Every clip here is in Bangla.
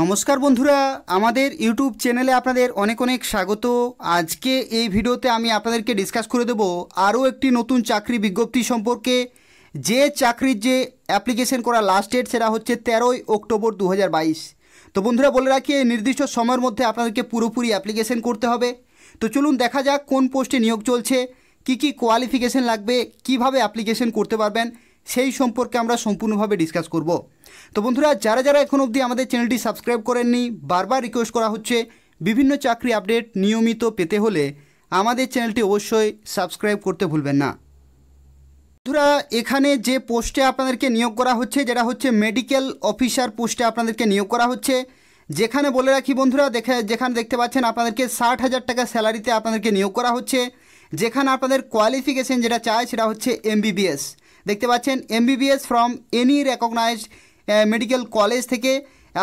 নমস্কার বন্ধুরা আমাদের ইউটিউব চ্যানেলে আপনাদের অনেক অনেক স্বাগত আজকে এই ভিডিওতে আমি আপনাদেরকে ডিসকাস করে দেব আরও একটি নতুন চাকরি বিজ্ঞপ্তি সম্পর্কে যে চাকরির যে অ্যাপ্লিকেশন করা লাস্ট ডেট সেটা হচ্ছে তেরোই অক্টোবর দু তো বন্ধুরা বলে রাখি এই নির্দিষ্ট সময়ের মধ্যে আপনাদেরকে পুরোপুরি অ্যাপ্লিকেশন করতে হবে তো চলুন দেখা যাক কোন পোস্টে নিয়োগ চলছে কি কি কোয়ালিফিকেশন লাগবে কিভাবে অ্যাপ্লিকেশন করতে পারবেন সেই সম্পর্কে আমরা সম্পূর্ণভাবে ডিসকাস করব তো বন্ধুরা যারা যারা এখন অবধি আমাদের চ্যানেলটি সাবস্ক্রাইব করেননি বারবার রিকোয়েস্ট করা হচ্ছে বিভিন্ন চাকরি আপডেট নিয়মিত পেতে হলে আমাদের চ্যানেলটি অবশ্যই সাবস্ক্রাইব করতে ভুলবেন না বন্ধুরা এখানে যে পোস্টে আপনাদেরকে নিয়োগ করা হচ্ছে যেটা হচ্ছে মেডিকেল অফিসার পোস্টে আপনাদেরকে নিয়োগ করা হচ্ছে যেখানে বলে রাখি বন্ধুরা দেখে যেখানে দেখতে পাচ্ছেন আপনাদেরকে ষাট হাজার টাকা স্যালারিতে আপনাদেরকে নিয়োগ করা হচ্ছে যেখানে আপনাদের কোয়ালিফিকেশন যেটা চায় সেটা হচ্ছে এমবিবিএস দেখতে পাচ্ছেন MBBS from any recognised medical college থেকে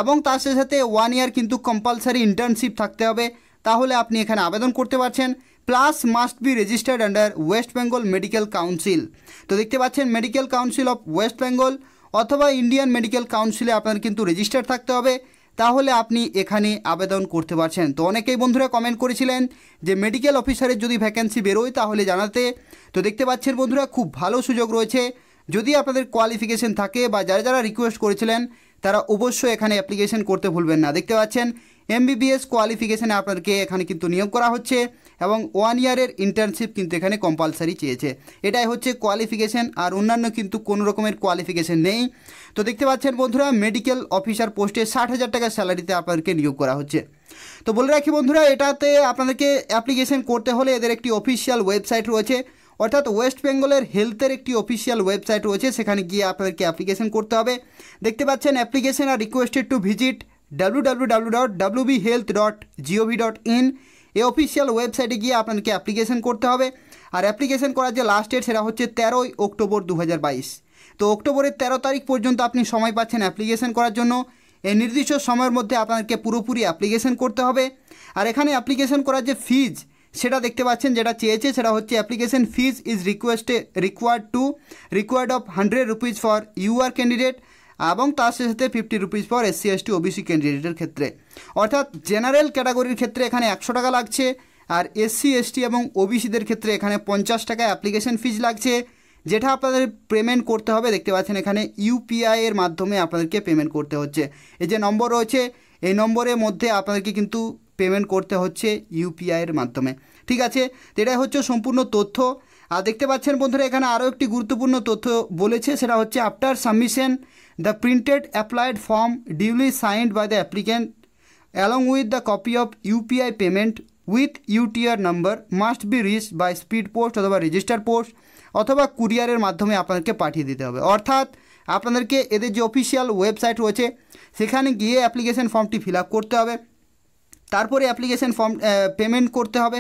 এবং তার সাথে সাথে ওয়ান ইয়ার কিন্তু কম্পালসারি ইন্টার্নশিপ থাকতে হবে তাহলে আপনি এখানে আবেদন করতে পারছেন plus must be registered under West Bengal medical council তো দেখতে পাচ্ছেন medical council of West Bengal অথবা ইন্ডিয়ান মেডিকেল কাউন্সিলে আপনার কিন্তু রেজিস্টার থাকতে হবে তাহলে আপনি এখানে আবেদন করতে পারছেন তো অনেকেই বন্ধুরা কমেন্ট করেছিলেন যে মেডিকেল অফিসারের যদি ভ্যাকেন্সি বেরোয় তাহলে জানাতে তো দেখতে পাচ্ছেন বন্ধুরা খুব ভালো সুযোগ রয়েছে যদি আপনাদের কোয়ালিফিকেশন থাকে বা যারা যারা রিকোয়েস্ট করেছিলেন তারা অবশ্যই এখানে অ্যাপ্লিকেশন করতে ভুলবেন না দেখতে পাচ্ছেন এমবিবিএস কোয়ালিফিকেশানে আপনাদেরকে এখানে কিন্তু নিয়োগ করা হচ্ছে এবং ওয়ান ইয়ারের ইন্টার্নশিপ কিন্তু এখানে কম্পালসারি চেয়েছে এটাই হচ্ছে কোয়ালিফিকেশান আর অন্যান্য কিন্তু কোনো রকমের কোয়ালিফিকেশান নেই তো দেখতে পাচ্ছেন বন্ধুরা মেডিকেল অফিসার পোস্টে ষাট হাজার টাকা স্যালারিতে আপনাদেরকে নিয়োগ করা হচ্ছে তো বলে রাখি বন্ধুরা এটাতে আপনাদেরকে অ্যাপ্লিকেশন করতে হলে এদের একটি অফিসিয়াল ওয়েবসাইট রয়েছে অর্থাৎ ওয়েস্ট বেঙ্গলের হেলথের একটি অফিসিয়াল ওয়েবসাইট রয়েছে সেখানে গিয়ে আপনাদেরকে অ্যাপ্লিকেশন করতে হবে দেখতে পাচ্ছেন application are requested to visit www.wbhealth.gov.in এই অফিসিয়াল ওয়েবসাইটে গিয়ে আপনাকে অ্যাপ্লিকেশন করতে হবে আর অ্যাপ্লিকেশন করার যে লাস্ট ডেট সেটা হচ্ছে তেরোই অক্টোবর দু তো অক্টোবরের তেরো তারিখ পর্যন্ত আপনি সময় পাচ্ছেন অ্যাপ্লিকেশন করার জন্য এই নির্দিষ্ট সময়ের মধ্যে আপনাকে পুরোপুরি অ্যাপ্লিকেশন করতে হবে আর এখানে অ্যাপ্লিকেশন করার যে ফিজ সেটা দেখতে পাচ্ছেন যেটা চেয়েছে সেটা হচ্ছে application fee is request required to required of hundred rupees for U R candidate এবং তার সাথে fifty rupees for SC T OBC ক্যান্ডিডেটের ক্ষেত্রে অর্থাৎ জেনারেল ক্যাটাগরির ক্ষেত্রে এখানে একশো টাকা লাগছে আর এসসি এসটি এবং ওবিসিদের ক্ষেত্রে এখানে পঞ্চাশ টাকা অ্যাপ্লিকেশন ফিজ লাগছে যেটা আপনাদের পেমেন্ট করতে হবে দেখতে পাচ্ছেন এখানে ইউপিআই এর মাধ্যমে আপনাদেরকে পেমেন্ট করতে হচ্ছে এই যে নম্বর রয়েছে এই নম্বরের মধ্যে আপনাদেরকে কিন্তু পেমেন্ট করতে হচ্ছে ইউপিআইয়ের মাধ্যমে ঠিক আছে এটাই হচ্ছে সম্পূর্ণ তথ্য আর দেখতে পাচ্ছেন বন্ধুরা এখানে আরও একটি গুরুত্বপূর্ণ তথ্য বলেছে সেটা হচ্ছে after submission the printed applied form duly signed by the applicant along with the copy of UPI payment with UTR number must be reach by speed post অথবা রেজিস্টার পোস্ট অথবা কুরিয়ারের মাধ্যমে আপনাদেরকে পাঠিয়ে দিতে হবে অর্থাৎ আপনাদেরকে এদের যে অফিসিয়াল ওয়েবসাইট রয়েছে সেখানে গিয়ে অ্যাপ্লিকেশন ফর্মটি ফিল করতে হবে তারপরে অ্যাপ্লিকেশন ফর্ম পেমেন্ট করতে হবে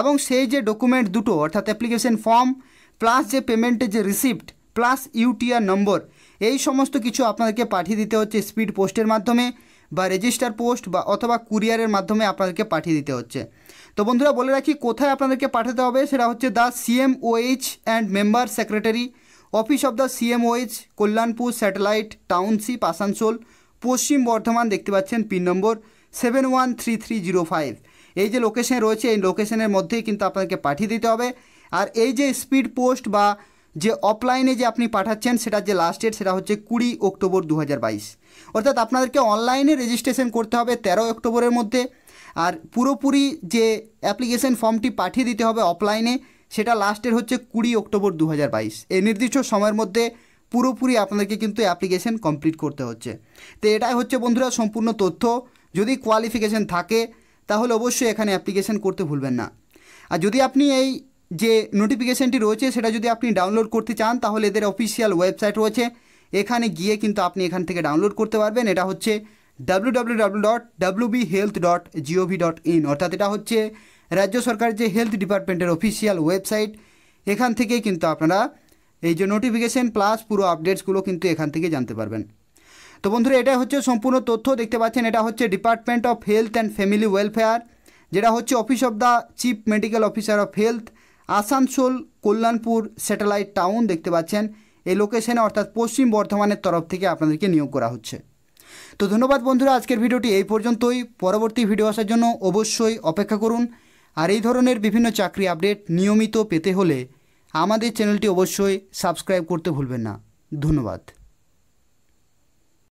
এবং সেই যে ডকুমেন্ট দুটো অর্থাৎ অ্যাপ্লিকেশন ফর্ম প্লাস যে পেমেন্টের যে রিসিপ্ট প্লাস ইউটিআর নম্বর এই সমস্ত কিছু আপনাদেরকে পাঠিয়ে দিতে হচ্ছে স্পিড পোস্টের মাধ্যমে বা রেজিস্টার পোস্ট বা অথবা কুরিয়ারের মাধ্যমে আপনাদেরকে পাঠিয়ে দিতে হচ্ছে তো বন্ধুরা বলে রাখি কোথায় আপনাদেরকে পাঠাতে হবে সেটা হচ্ছে the CMOH and member secretary office of the CMOH Kalyanpur satellite township Asansol Paschim Bardhaman দেখতে পাচ্ছেন pin number seven one three three zero five এই যে লোকেশন রয়েছে এই লোকেশনের মধ্যেই কিন্তু আপনাদেরকে পাঠিয়ে দিতে হবে আর এই যে স্পিড পোস্ট বা যে অফলাইনে যে আপনি পাঠাচ্ছেন সেটা যে লাস্ট ডেট সেটা হচ্ছে কুড়ি অক্টোবর দু অর্থাৎ আপনাদেরকে অনলাইনে রেজিস্ট্রেশন করতে হবে তেরো অক্টোবরের মধ্যে আর পুরোপুরি যে অ্যাপ্লিকেশন ফর্মটি পাঠিয়ে দিতে হবে অফলাইনে সেটা লাস্টের হচ্ছে কুড়ি অক্টোবর দু এই নির্দিষ্ট সময়ের মধ্যে পুরোপুরি আপনাদেরকে কিন্তু অ্যাপ্লিকেশন কমপ্লিট করতে হচ্ছে তো এটাই হচ্ছে বন্ধুরা সম্পূর্ণ তথ্য যদি কোয়ালিফিকেশন থাকে তাহলে অবশ্যই এখানে অ্যাপ্লিকেশান করতে ভুলবেন না আর যদি আপনি এই যে নোটিফিকেশানটি রয়েছে সেটা যদি আপনি ডাউনলোড করতে চান তাহলে এদের অফিসিয়াল ওয়েবসাইট রয়েছে এখানে গিয়ে কিন্তু আপনি এখান থেকে ডাউনলোড করতে পারবেন এটা হচ্ছে W dot health dot G O V dot in অর্থাৎ এটা হচ্ছে রাজ্য সরকারের যে হেলথ ডিপার্টমেন্টের অফিসিয়াল ওয়েবসাইট এখান থেকেই কিন্তু আপনারা এই যে নোটিফিকেশান প্লাস পুরো আপডেটসগুলো কিন্তু এখান থেকে জানতে পারবেন তো বন্ধুরা এটা হচ্ছে সম্পূর্ণ তথ্য দেখতে পাচ্ছেন এটা হচ্ছে department of health and family welfare যেটা হচ্ছে office of the chief medical officer of health Asansol Kalyanpur satellite town দেখতে পাচ্ছেন এই লোকেশনে অর্থাৎ পশ্চিম বর্ধমানের তরফ থেকে আপনাদেরকে নিয়োগ করা হচ্ছে তো ধন্যবাদ বন্ধুরা আজকের ভিডিওটি এই পর্যন্তই পরবর্তী ভিডিও আসার জন্য অবশ্যই অপেক্ষা করুন আর এই ধরনের বিভিন্ন চাকরি আপডেট নিয়মিত পেতে হলে আমাদের চ্যানেলটি অবশ্যই সাবস্ক্রাইব করতে ভুলবেন না ধন্যবাদ